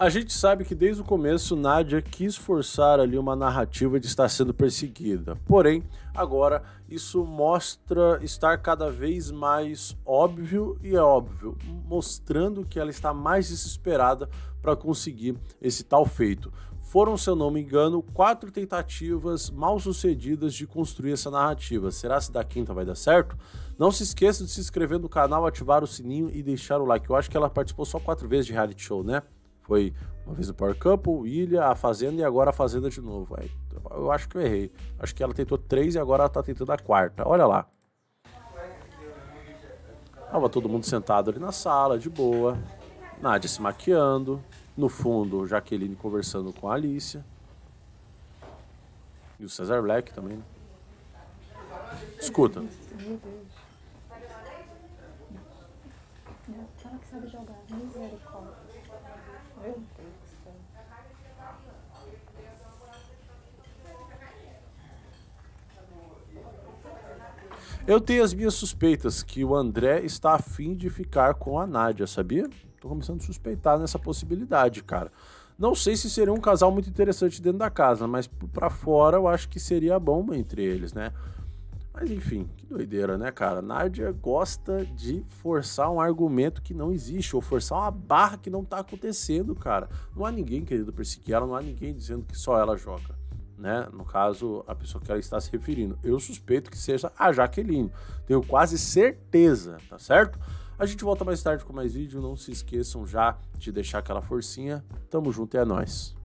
A gente sabe que desde o começo Nadia quis forçar ali uma narrativa de estar sendo perseguida. Porém, agora isso mostra estar cada vez mais óbvio e é óbvio, mostrando que ela está mais desesperada para conseguir esse tal feito. Foram, se eu não me engano, quatro tentativas mal sucedidas de construir essa narrativa. Será se da quinta vai dar certo? Não se esqueça de se inscrever no canal, ativar o sininho e deixar o like. Eu acho que ela participou só quatro vezes de reality show, né? Foi uma vez o Power Couple, Ilha, a Fazenda e agora a Fazenda de novo. Aí, eu acho que eu errei. Acho que ela tentou três e agora ela tá tentando a quarta. Olha lá. Tava todo mundo sentado ali na sala, de boa. Nádia se maquiando. No fundo, Jaqueline conversando com a Alicia. E o Cesar Black também, né? Escuta que sabe jogar. Misericórdia. Meu Deus do Eu tenho as minhas suspeitas que o André está afim de ficar com a Nádia, sabia? Tô começando a suspeitar nessa possibilidade, cara. Não sei se seria um casal muito interessante dentro da casa, mas para fora eu acho que seria bom entre eles, né? Mas enfim, que doideira, né, cara? Nádia gosta de forçar um argumento que não existe, ou forçar uma barra que não tá acontecendo, cara. Não há ninguém querendo perseguir ela, não há ninguém dizendo que só ela joga. Né? No caso, a pessoa que ela está se referindo. Eu suspeito que seja a Jaqueline. Tenho quase certeza, tá certo? A gente volta mais tarde com mais vídeo. Não se esqueçam já de deixar aquela forcinha. Tamo junto e é nóis.